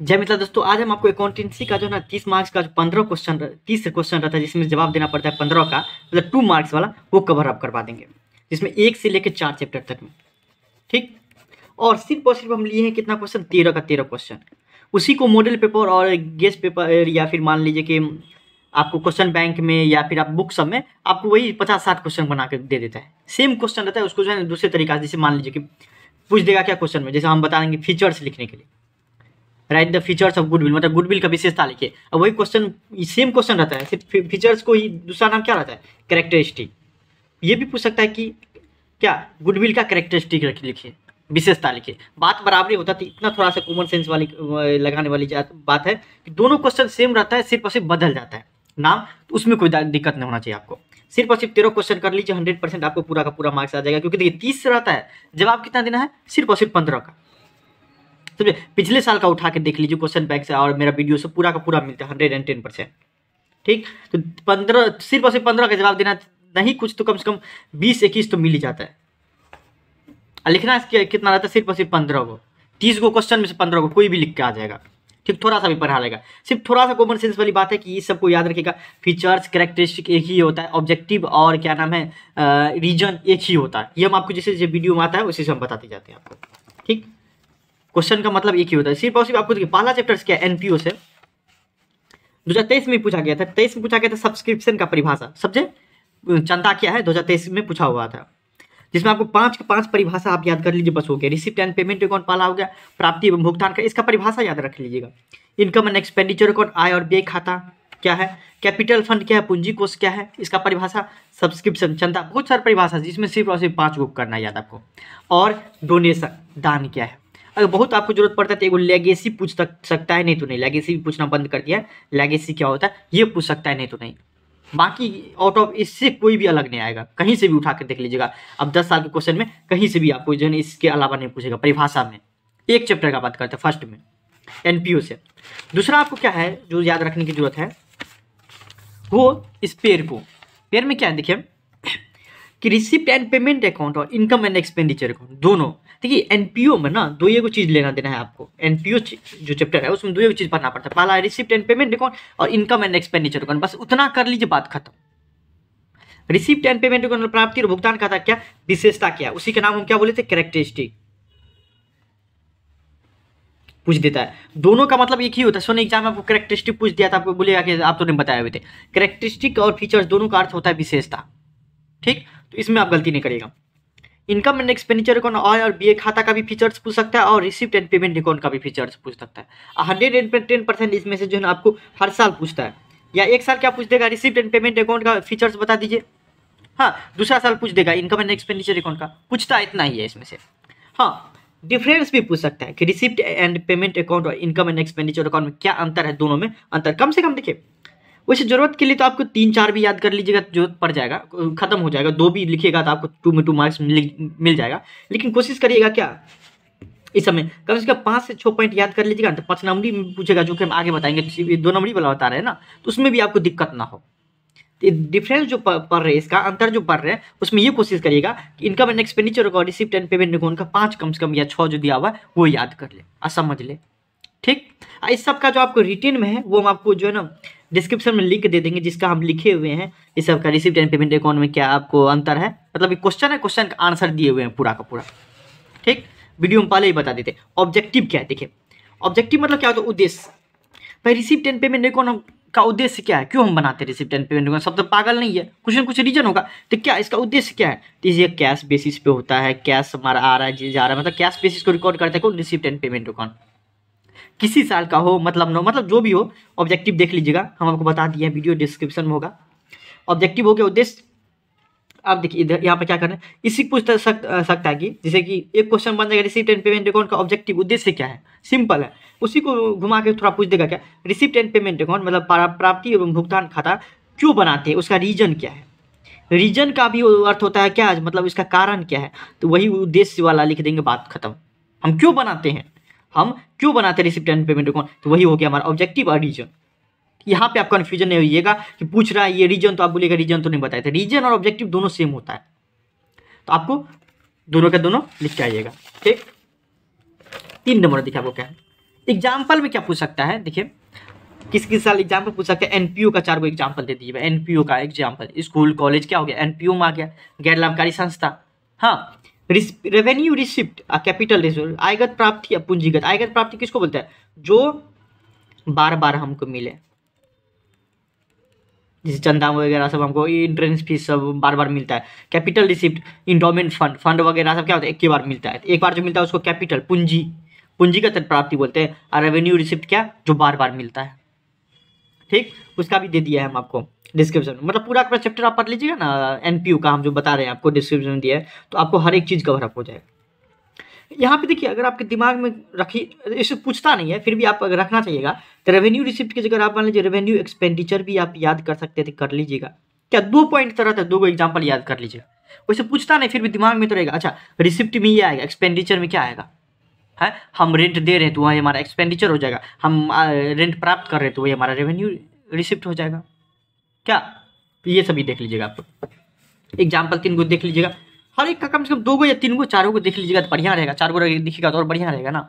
जय मित्रा दोस्तों आज हम आपको अकाउंटेंसी का जो है ना तीस मार्क्स का जो पंद्रह क्वेश्चन तीस क्वेश्चन रहता है जिसमें जवाब देना पड़ता है पंद्रह का मतलब टू मार्क्स वाला वो कवर अप करवा देंगे जिसमें एक से लेकर चार चैप्टर तक में ठीक और सिर्फ और सिर्फ हम लिए हैं कितना क्वेश्चन तेरह का तेरह क्वेश्चन उसी को मॉडल पेपर और गेस्ट पेपर या फिर मान लीजिए कि आपको क्वेश्चन बैंक में या फिर आप बुक सब में आपको वही पचास साठ क्वेश्चन बना के दे देता है सेम क्वेश्चन रहता है उसको जो है दूसरे तरीका से जैसे मान लीजिए कि पूछ देगा क्या क्वेश्चन में जैसे हम बता देंगे फीचर्स लिखने के लिए write the features of goodwill मतलब गुडविल का विशेषता लिखिए अब वही क्वेश्चन सेम क्वेश्चन रहता है सिर्फ फीचर्स को ही दूसरा नाम क्या रहता है करेक्टरिस्टिक ये भी पूछ सकता है कि क्या गुडविल का करेक्टरिस्टिक लिखिए विशेषता लिखिए बात बराबरी होता थी तो इतना थोड़ा सा कॉमन सेंस वाली लगाने वाली बात है कि दोनों क्वेश्चन सेम रहता है सिर्फ और सिर्फ बदल जाता है नाम तो उसमें कोई दिक्कत नहीं होना चाहिए आपको सिर्फ और सिर्फ तेरह क्वेश्चन कर लीजिए हंड्रेड परसेंट आपको पूरा का पूरा मार्क्स आ जाएगा क्योंकि देखिए तीस रहता है जवाब कितना देना है सिर्फ और सिर्फ पंद्रह का समझे तो पिछले साल का उठा के देख लीजिए क्वेश्चन बैंक से और मेरा वीडियो से पूरा का पूरा मिलता है हंड्रेड एंड टेन परसेंट ठीक तो पंद्रह सिर्फ और सिर्फ पंद्रह का जवाब देना नहीं कुछ तो कम से कम बीस इक्कीस तो मिल ही जाता है लिखना कितना रहता है सिर्फ और सिर्फ पंद्रह को तीस को क्वेश्चन में से पंद्रह को कोई भी लिख के आ जाएगा ठीक थोड़ा सा भी पढ़ा लेगा सिर्फ थोड़ा सा कॉमन सेंस वाली बात है कि ये सबको याद रखेगा फीचर्स करेक्टरिस्टिक एक ही होता है ऑब्जेक्टिव और क्या नाम है रीजन एक ही होता है ये हम आपको जैसे जैसे वीडियो में आता है उसी से हम बताते जाते हैं आपको ठीक क्वेश्चन का मतलब एक ही होता है सिर्फ और सिर्फ आपको देखिए पहला चैप्टर क्या है एनपीओ से दो हजार तेईस में पूछा गया था तेईस में पूछा गया था सब्सक्रिप्शन का परिभाषा समझे चंदा क्या है दो हजार तेईस में पूछा हुआ था जिसमें आपको पांच के पांच परिभाषा आप याद कर लीजिए बस हो गया रिसिप्ट एंड पेमेंट अकाउंट पाला हो गया प्राप्ति एवं भुगतान का इसका परिभाषा याद रख लीजिएगा इनकम एंड एक्सपेंडिचर अकाउंट आय और व्यय खाता क्या है कैपिटल फंड क्या है पूंजी कोष क्या है इसका परिभाषा सब्सक्रिप्शन चंदा बहुत सारी परिभाषा जिसमें सिर्फ और सिर्फ पाँच गो करना है याद आपको और डोनेशन दान क्या है अगर बहुत आपको जरूरत पड़ता है तो एगो लेगेसी पूछ सकता है नहीं तो नहीं लेगेसी भी पूछना बंद कर दिया लेगेसी क्या होता है ये पूछ सकता है नहीं तो नहीं बाकी आउट ऑफ इससे कोई भी अलग नहीं आएगा कहीं से भी उठा कर देख लीजिएगा अब दस साल के क्वेश्चन में कहीं से भी आपको जो है इसके अलावा नहीं पूछेगा परिभाषा में एक चैप्टर का बात करते हैं फर्स्ट में एनपीओ से दूसरा आपको क्या है जो याद रखने की जरूरत है वो इस पेड़ को पेड़ में क्या है देखिए कि रिसिप्ट एंड पेमेंट अकाउंट और इनकम एंड एक्सपेंडिचर अकाउंट दोनों देखिए एनपीओ में ना दो ये को चीज़ लेना देना है आपको एनपीओ जो चैप्टर है उसमें दो ये चीज़ पढ़ना पड़ता है पहला रिसिप्ट एंड पेमेंट अकाउंट और इनकम एंड एक्सपेंडिचर अकाउंट बस उतना कर लीजिए बात खत्म रिसिप्ट एंड पेमेंट अकाउंट प्राप्ति और भुगतान खाता क्या विशेषता क्या उसी के नाम हम क्या बोले थे कैरेक्टरिस्टिक पूछ देता है दोनों का मतलब एक ही होता है सोने एग्जाम में आपको करेक्टरिस्टिक पूछ दिया था आपको बोलेगा कि आप तो नहीं बताए हुए थे करेक्टरिस्टिक और फीचर्स दोनों का अर्थ होता है विशेषता ठीक तो इसमें आप गलती नहीं करेगा इनकम एंड एक्सपेंडिचर अकाउंट आय और बी खाता का भी फीचर्स पूछ सकता है और रिसिप्ट एंड पेमेंट अकाउंट का भी फीचर्स पूछ सकता है हंड्रेड एंड टेन परसेंट इसमें से जो है आपको हर साल पूछता है या एक साल क्या पूछ देगा रिसिप्ट एंड पेमेंट अकाउंट का फीचर्स बता दीजिए हाँ दूसरा साल पूछ देगा इनकम एंड एक्सपेंडिचर अकाउंट का पूछता इतना ही है इसमें से हाँ डिफरेंस भी पूछ सकता है कि रिसिप्ट एंड पेमेंट अकाउंट और इनकम एंड एक्सपेंडिचर अकाउंट में क्या अंतर है दोनों में अंतर कम से कम देखिए वैसे जरूरत के लिए तो आपको तीन चार भी याद कर लीजिएगा जरूरत पड़ जाएगा खत्म हो जाएगा दो भी लिखिएगा तो आपको टू में टू मार्क्स मिल, मिल जाएगा लेकिन कोशिश करिएगा क्या इस समय कम से कम पाँच से छः पॉइंट याद कर लीजिएगा तो पाँच नंबरी में पूछेगा जो कि हम आगे बताएंगे तो दो नंबरी वाला बता रहे हैं ना तो उसमें भी आपको दिक्कत ना हो डिफरेंस जो पढ़ रहे हैं इसका अंतर जो पढ़ रहे हैं उसमें ये कोशिश करिएगा कि इनकम एंड एक्सपेंडिचर और रिसिप्ट एंड पेमेंट में उनका पाँच कम से कम या छः जो दिया हुआ है वो याद कर ले और समझ ले ठीक इस सब का जो आपको रिटेन में है वो हम आपको जो है ना डिस्क्रिप्शन में लिंक दे देंगे जिसका हम लिखे हुए हैं इस सब का रिसिप्ट एंड पेमेंट अकाउंट में क्या आपको अंतर है मतलब क्वेश्चन है क्वेश्चन का आंसर दिए हुए हैं पूरा का पूरा ठीक वीडियो में पहले ही बता देते ऑब्जेक्टिव क्या है देखिए ऑब्जेक्टिव मतलब क्या होता है उद्देश्य भाई रिसिप्ट एंड पेमेंट अकाउंट का उद्देश्य क्या है क्यों हम बनाते हैं रिसिप्ट एंड पेमेंट अकाउंट सब तो पागल नहीं है कुछ ना कुछ रीजन होगा तो क्या इसका उद्देश्य क्या है तो ये कैश बेसिस पे होता है कैश हमारा आ रहा है जा रहा है मतलब कैश बेसिस को रिकॉर्ड करते हैं कौन रिसिप्ट एंड पेमेंट अकाउंट किसी साल का हो मतलब नो मतलब जो भी हो ऑब्जेक्टिव देख लीजिएगा हम आपको बता दिए वीडियो डिस्क्रिप्शन में होगा ऑब्जेक्टिव हो गया उद्देश्य आप देखिए इधर यहाँ पर क्या करना है इसी पूछ सक, सकता है कि जैसे कि एक क्वेश्चन बन जाएगा रिसिप्ट एंड पेमेंट अकाउंट का ऑब्जेक्टिव उद्देश्य क्या है सिंपल है उसी को घुमा के थोड़ा पूछ देगा क्या रिसिप्ट एंड पेमेंट अकाउंट मतलब प्राप्ति एवं भुगतान खाता क्यों बनाते हैं उसका रीजन क्या है रीजन का भी अर्थ होता है क्या मतलब इसका कारण क्या है तो वही उद्देश्य वाला लिख देंगे बात खत्म हम क्यों बनाते हैं हम क्यों बनाते रिसिप्टेंट पेमेंट अकाउंट तो वही हो गया हमारा ऑब्जेक्टिव और रीजन यहाँ पे आप कन्फ्यूजन नहीं होइएगा कि पूछ रहा है ये रीजन तो आप बोलेगा रीजन तो नहीं बताया था रीजन और ऑब्जेक्टिव दोनों सेम होता है तो आपको दोनों का दोनों लिख के आइएगा ठीक तीन नंबर देखिए आपको क्या है एग्जाम्पल में क्या पूछ सकता है देखिए किस किस साल एग्जाम्पल पूछ सकते हैं एनपीओ का चार को एग्जाम्पल दे दीजिए एनपीओ का एग्जाम्पल स्कूल कॉलेज क्या हो गया एनपीओ में आ गया गैर लाभकारी संस्था हाँ रेवेन्यू रिसिप्ट कैपिटल रिसिप्ट आयगत प्राप्ति या पूंजीगत आयगत प्राप्ति किसको बोलते हैं जो बार बार हमको मिले जैसे चंदा वगैरह सब हमको इंट्रेंस फीस सब बार बार मिलता है capital receipt endowment fund fund वगैरह सब क्या होता है एक ही बार मिलता है एक बार जो मिलता है उसको कैपिटल पूंजी पूंजीगत प्राप्ति बोलते हैं और रेवेन्यू रिसिप्ट क्या जो बार बार मिलता है ठीक उसका भी दे दिया है हम आपको डिस्क्रिप्शन में मतलब पूरा पूरा चैप्टर आप पढ़ लीजिएगा ना एनपीयू का हम जो बता रहे हैं आपको डिस्क्रिप्शन में दिया है तो आपको हर एक चीज़ कवर अप हो जाएगा यहाँ पे देखिए अगर आपके दिमाग में रखी इसे पूछता नहीं है फिर भी आप अगर रखना चाहिएगा तो रेवेन्यू रिसिप्ट की जगह आप मान लीजिए रेवेन्यू एक्सपेंडिचर भी आप याद कर सकते थे कर लीजिएगा क्या दो पॉइंट तरह था दो एग्जाम्पल याद कर लीजिएगा वैसे पूछता नहीं फिर भी दिमाग में तो रहेगा अच्छा रिसिप्ट में ये आएगा एक्सपेंडिचर में क्या आएगा है हम रेंट दे रहे हैं तो वही हमारा एक्सपेंडिचर हो जाएगा हम रेंट प्राप्त कर रहे हैं तो वही हमारा रेवेन्यू रिसिप्ट हो जाएगा क्या ये सभी देख लीजिएगा आप एग्जाम्पल तीन गो देख लीजिएगा हर एक का कम से कम दो गो या तीन गो चारों को देख लीजिएगा तो बढ़िया रहेगा चार गो दिखेगा तो और बढ़िया रहेगा ना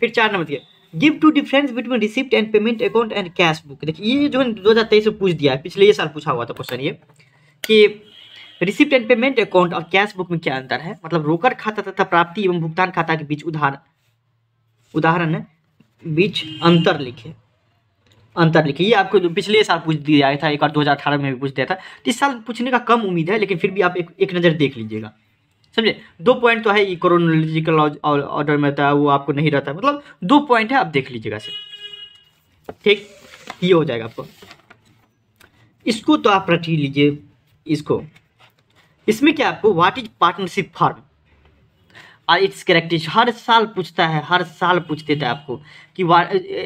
फिर चार नंबर देखिए give to difference between receipt and payment account and cash book देखिए ये जो है दो हज़ार तेईस में पूछ दिया है पिछले ये साल पूछा हुआ था क्वेश्चन ये कि रिसिप्ट एंड पेमेंट अकाउंट और कैश बुक में क्या अंतर है मतलब रोकर खाता तथा प्राप्ति एवं भुगतान खाता के बीच उदाहरण उदाहरण बीच अंतर लिखे अंतर लिखिए ये आपको पिछले साल पूछ दिया था एक बार दो में भी पूछ दिया था तो इस साल पूछने का कम उम्मीद है लेकिन फिर भी आप एक, एक नज़र देख लीजिएगा समझे दो पॉइंट तो है ये क्रोनोलॉजिकल ऑर्डर में रहता है वो आपको नहीं रहता मतलब दो पॉइंट है आप देख लीजिएगा सर ठीक ये हो जाएगा आपको इसको तो आप रख लीजिए इसको इसमें क्या आपको व्हाट इज पार्टनरशिप फार्म और इट्स करेक्टिस्ट हर साल पूछता है हर साल पूछ देता है आपको कि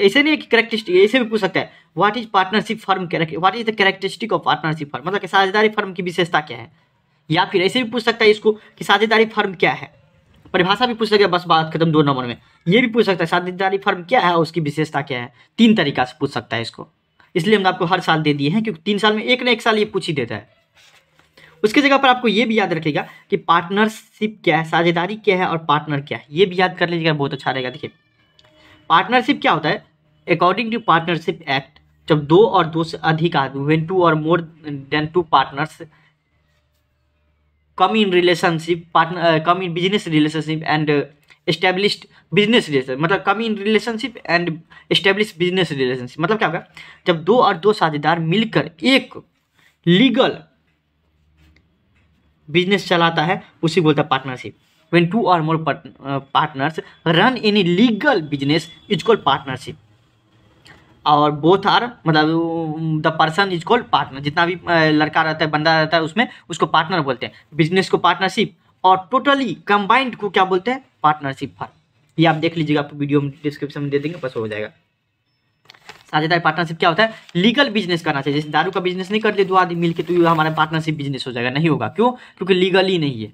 ऐसे नहीं कि करेक्टिस्ट ऐसे भी पूछ सकता है what is partnership firm what is the characteristic of partnership firm मतलब कि साझेदारी फर्म की विशेषता क्या है या फिर ऐसे भी पूछ सकता है इसको कि साझेदारी फर्म क्या है परिभाषा भी पूछ सकता है बस बात खत्म दो नंबर में ये भी पूछ सकता है साझेदारी फर्म क्या है उसकी विशेषता क्या है तीन तरीका से पूछ सकता है इसको इसलिए हमने आपको हर साल दे दिए हैं क्योंकि तीन साल में एक ना एक साल ये पूछ ही देता है उसकी जगह पर आपको ये भी याद रखेगा कि पार्टनरशिप क्या है साझेदारी क्या है और पार्टनर क्या है ये भी याद कर लीजिएगा बहुत अच्छा रहेगा देखिए पार्टनरशिप क्या होता है अकॉर्डिंग टू पार्टनरशिप एक्ट जब दो और दो से अधिक आदमी वेन टू और more than two partners come in relationship partner come in business relationship and establish business relation मतलब come in relationship and establish business relationship मतलब क्या होगा जब दो और दो साझेदार मिलकर एक लीगल बिजनेस चलाता है उसी बोलता है partnership when two or more partners run in legal business is business partnership और बोथ आर मतलब the person is called partner जितना भी uh, लड़का रहता है बंदा रहता है उसमें उसको पार्टनर बोलते हैं बिजनेस को पार्टनरशिप और टोटली कंबाइंड को क्या बोलते हैं पार्टनरशिप फर ये आप देख लीजिएगा आपको वीडियो में डिस्क्रिप्शन में दे देंगे बस हो जाएगा साझेदारी पार्टनरशिप क्या होता है लीगल बिजनेस करना चाहिए जैसे दारू का बिजनेस नहीं कर ले दो आदमी मिलकर तो हमारा पार्टनरशिप बिजनेस हो जाएगा नहीं होगा क्यों क्योंकि लीगल ही नहीं है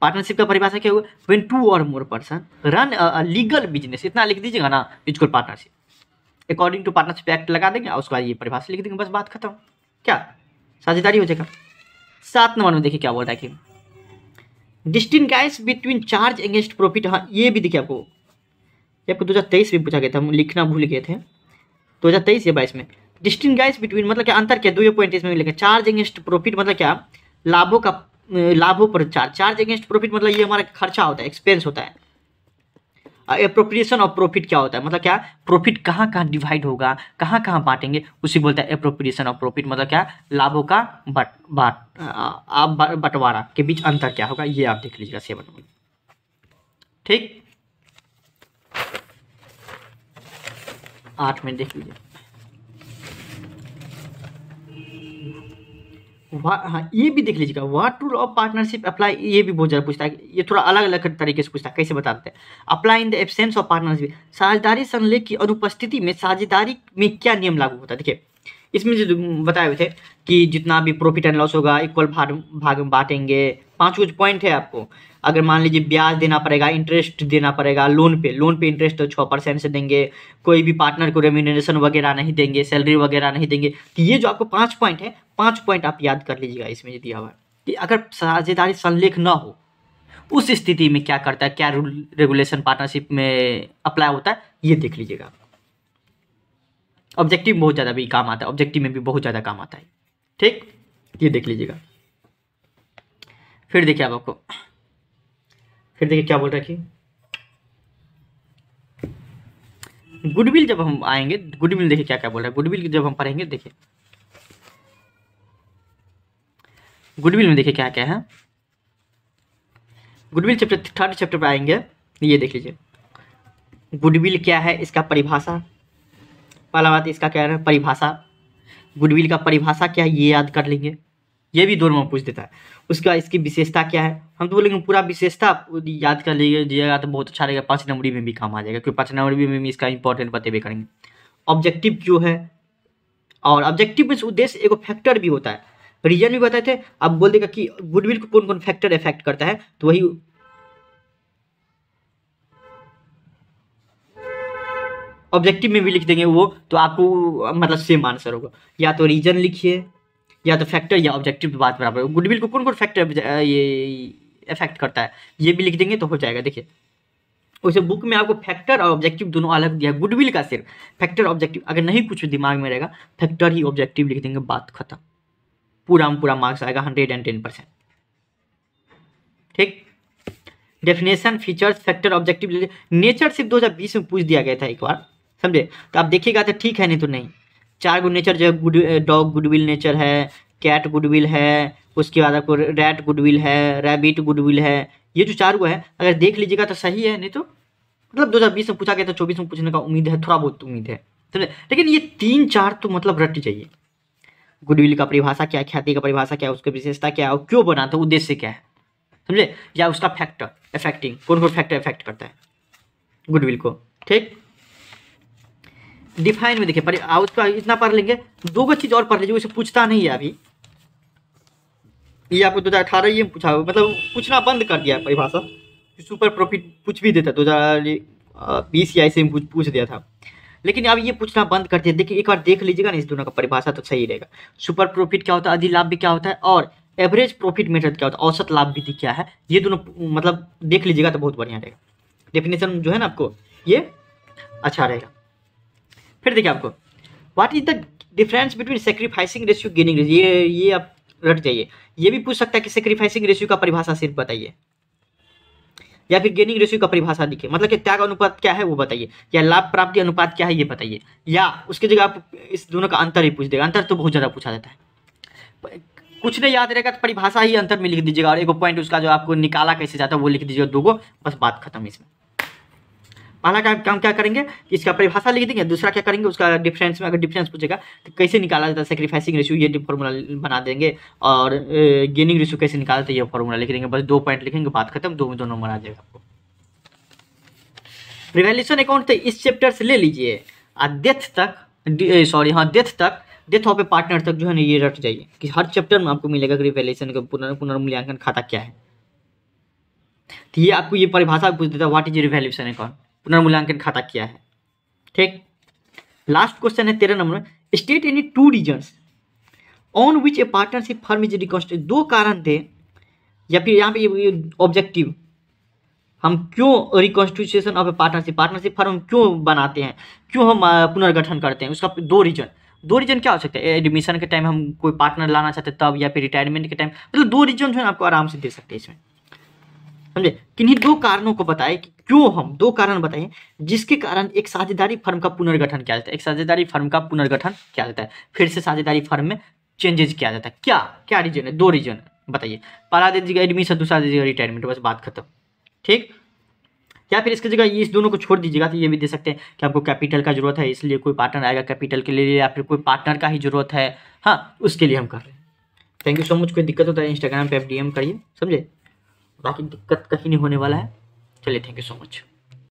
पार्टनरशिप तो का परिभाषा क्या हुआ वेन टू और more person run legal business इतना लिख दीजिएगा ना mutual partnership according to partnership act लगा देंगे और उसके बाद ये परिभाषा लिख देंगे बस बात खत्म क्या साझेदारी हो जाएगा सात नंबर में देखिए क्या बोल रहा है कि guys between charge against profit हाँ ये भी देखिए आपको ये आपको दो हज़ार तेईस में पूछा गया था हम लिखना भूल गए थे दो हज़ार तेईस या बाईस में डिस्टिंग गाइस बिटवीन मतलब क्या अंतर क्या दो पॉइंट इसमें मिलेंगे चार्ज अगेंस्ट प्रॉफिट मतलब क्या लाभों का लाभों पर चार्ज चार्ज अगेंस्ट प्रॉफिट मतलब ये हमारा खर्चा होता है एक्सपेंस होता है अप्रोप्रिएशन ऑफ प्रॉफिट क्या होता है मतलब क्या प्रॉफिट कहाँ कहाँ डिवाइड होगा कहाँ कहाँ बांटेंगे उसी बोलते हैं अप्रोप्रिएशन ऑफ प्रॉफिट मतलब क्या लाभों का बट बाट बटवारा के बीच अंतर क्या होगा ये आप देख लीजिएगा सेवन ठीक आठ में देख लीजिए हाँ ये भी देख लीजिएगा what rule of partnership apply ये भी बहुत ज़्यादा पूछता है ये थोड़ा अलग अलग तरीके से पूछता है कैसे बताते हैं apply in the absence of partnership साझेदारी संलेख की अनुपस्थिति में साझेदारी में क्या नियम लागू होता है देखिए इसमें जो बताए हुए थे कि जितना भी प्रॉफिट एंड लॉस होगा इक्वल भाग भाग बांटेंगे पाँच कुछ पॉइंट है आपको अगर मान लीजिए ब्याज देना पड़ेगा इंटरेस्ट देना पड़ेगा लोन पे लोन पे इंटरेस्ट तो छः परसेंट से देंगे कोई भी पार्टनर को रेम्यूनेशन वगैरह नहीं देंगे सैलरी वगैरह नहीं देंगे तो ये जो आपको पाँच पॉइंट है पाँच पॉइंट आप याद कर लीजिएगा इसमें दिया हुआ कि अगर साझेदारी संलेख ना हो उस स्थिति में क्या करता है क्या रूल रेगुलेशन पार्टनरशिप में अप्लाई होता है ये देख लीजिएगा ऑब्जेक्टिव बहुत ज़्यादा भी काम आता है ऑब्जेक्टिव में भी बहुत ज़्यादा काम आता है ठीक ये देख लीजिएगा फिर देखिए आप आपको फिर देखिए क्या बोल रहा है कि गुडविल जब हम आएंगे गुडविल देखिए क्या क्या बोल रहा है गुडविल जब हम पढ़ेंगे देखिए गुडविल में देखिए क्या क्या है गुडविल चैप्टर थर्ड चैप्टर पर आएंगे ये देख लीजिए गुडविल क्या है इसका परिभाषा पहला बात इसका क्या है परिभाषा गुडविल का परिभाषा क्या है ये याद कर लेंगे ये भी दोनों में पूछ देता है उसका इसकी विशेषता क्या है हम तो बोलेंगे पूरा विशेषता याद कर लीजिएगा तो बहुत अच्छा रहेगा पाँच नंबरी में भी काम आ जाएगा क्योंकि पाँच नंबरी में भी इसका इंपॉर्टेंट भी करेंगे ऑब्जेक्टिव क्यों है और ऑब्जेक्टिव मीन्स उद्देश्य एगो फैक्टर भी होता है रीजन भी बताए थे अब बोल देगा कि गुडविल को कौन कौन फैक्टर इफेक्ट करता है तो वही ऑब्जेक्टिव में भी लिख देंगे वो तो आपको मतलब सेम आंसर होगा या तो रीजन लिखिए या तो फैक्टर या ऑब्जेक्टिव बात बराबर गुडविल को कौन कौन फैक्टर ये इफेक्ट करता है ये भी लिख देंगे तो हो जाएगा देखिए वैसे बुक में आपको फैक्टर और ऑब्जेक्टिव दोनों अलग दिया है गुडविल का सिर्फ फैक्टर ऑब्जेक्टिव अगर नहीं कुछ दिमाग में रहेगा फैक्टर ही ऑब्जेक्टिव लिख देंगे बात खत्म पूरा में पूरा मार्क्स आएगा हंड्रेड एंड टेन परसेंट ठीक definition features factor objective nature सिर्फ बीस में पूछ दिया गया था एक बार समझे तो आप देखिएगा तो ठीक है नहीं तो नहीं चार गुड नेचर जो गुड डॉग गुडविल नेचर है कैट गुडविल है उसके बाद आपको रैट गुडविल है रैबिट गुडविल है ये जो चार गो है अगर देख लीजिएगा तो सही है नहीं तो मतलब दो हज़ार बीस में पूछा गया था चौबीस में पूछने का उम्मीद है थोड़ा बहुत उम्मीद है तो लेकिन ये तीन चार तो मतलब रट जाइए गुडविल का परिभाषा क्या ख्याति का परिभाषा क्या है उसकी विशेषता क्या है और क्यों बनाता है उद्देश्य क्या है समझे या उसका फैक्टर इफेक्टिंग कौन कौन फैक्टर इफेक्ट करता है गुडविल को ठीक डिफाइन में देखिए पर उसका इतना पढ़ लेंगे दो गो चीज़ और पढ़ लीजिए उसे पूछता नहीं है अभी ये आपको दो हज़ार अठारह ये पूछा मतलब पूछना बंद कर दिया परिभाषा सुपर प्रॉफिट पूछ भी देता दो हज़ार बीस या ऐसे में पूछ दिया था लेकिन अब ये पूछना बंद कर दिया देखिए एक बार देख लीजिएगा ना इस दोनों का परिभाषा तो सही रहेगा सुपर प्रॉफिट क्या होता है अधि लाभ भी क्या होता है और एवरेज प्रॉफिट मेथड क्या होता है औसत लाभ विधि क्या है ये दोनों मतलब देख लीजिएगा तो बहुत बढ़िया रहेगा डेफिनेशन जो है ना आपको ये अच्छा रहेगा फिर देखिए आपको what is the difference between sacrificing ratio gaining ratio ये ये आप रट जाइए ये भी पूछ सकता है कि सेक्रीफाइसिंग रेशियो का परिभाषा सिर्फ बताइए या फिर गेनिंग रेशियो का परिभाषा लिखिए मतलब कि त्याग अनुपात क्या है वो बताइए या लाभ प्राप्ति अनुपात क्या है ये बताइए या उसकी जगह आप इस दोनों का अंतर ही पूछ देगा अंतर तो बहुत ज़्यादा पूछा जाता है कुछ नहीं याद रहेगा तो परिभाषा ही अंतर में लिख दीजिएगा और एक पॉइंट उसका जो आपको निकाला कैसे जाता है वो लिख दीजिएगा दो गो बस बात खत्म इसमें पहला का काम क्या करेंगे इसका परिभाषा लिख देंगे दूसरा क्या करेंगे उसका डिफरेंस में अगर डिफरेंस पूछेगा तो कैसे निकाला जाता है सेक्रीफाइसिंग रेशू ये फॉर्मूला बना देंगे और गेनिंग रेशू कैसे निकालते ये फॉर्मूला लिख देंगे बस दो पॉइंट लिखेंगे बात खत्म दो में दो नंबर आ जाएगा आपको रिवेल्यूशन अकाउंट तो इस चैप्टर से ले लीजिए और डेथ तक सॉरी हाँ डेथ तक डेथ ऑफ ए पार्टनर तक जो है ना ये रट जाइए कि हर चैप्टर में आपको मिलेगा कि रिवेल्यूशन का पुनर् पुनर्मूल्यांकन खाता क्या है तो ये आपको ये परिभाषा पूछ देता है व्हाट इज रिवेल्यूशन अकाउंट पुनर्मूल्यांकन खाता किया है ठीक लास्ट क्वेश्चन है तेरह नंबर में state any two reason on which a partnership firm is reconstituted दो कारण थे या फिर यहाँ पे ऑब्जेक्टिव हम क्यों reconstitution of a partnership partnership firm क्यों बनाते हैं क्यों हम पुनर्गठन करते हैं उसका दो रीजन दो रीजन क्या हो सकता है एडमिशन के टाइम हम कोई पार्टनर लाना चाहते तब या फिर रिटायरमेंट के टाइम मतलब तो दो रीजन जो है आपको आराम से दे सकते हैं इसमें समझे किन्हीं दो कारणों को बताएं कि क्यों हम दो कारण बताएं जिसके कारण एक साझेदारी फर्म का पुनर्गठन किया जाता है एक साझेदारी फर्म का पुनर्गठन किया जाता है फिर से साझेदारी फर्म में चेंजेस किया जाता है क्या क्या रीजन है दो रीजन बताइए पहला दे दीजिएगा एडमिशन दूसरा दे दीजिएगा रिटायरमेंट बस बात खत्म ठीक या फिर इसकी जगह इस दोनों को छोड़ दीजिएगा तो ये भी दे सकते हैं कि आपको कैपिटल का जरूरत है इसलिए कोई पार्टनर आएगा कैपिटल के लिए या फिर कोई पार्टनर का ही जरूरत है हाँ उसके लिए हम कर रहे हैं थैंक यू सो मच कोई दिक्कत होता है इंस्टाग्राम पे आप डीएम करिए समझे बाकी दिक्कत कहीं नहीं होने वाला है चलिए थैंक यू सो मच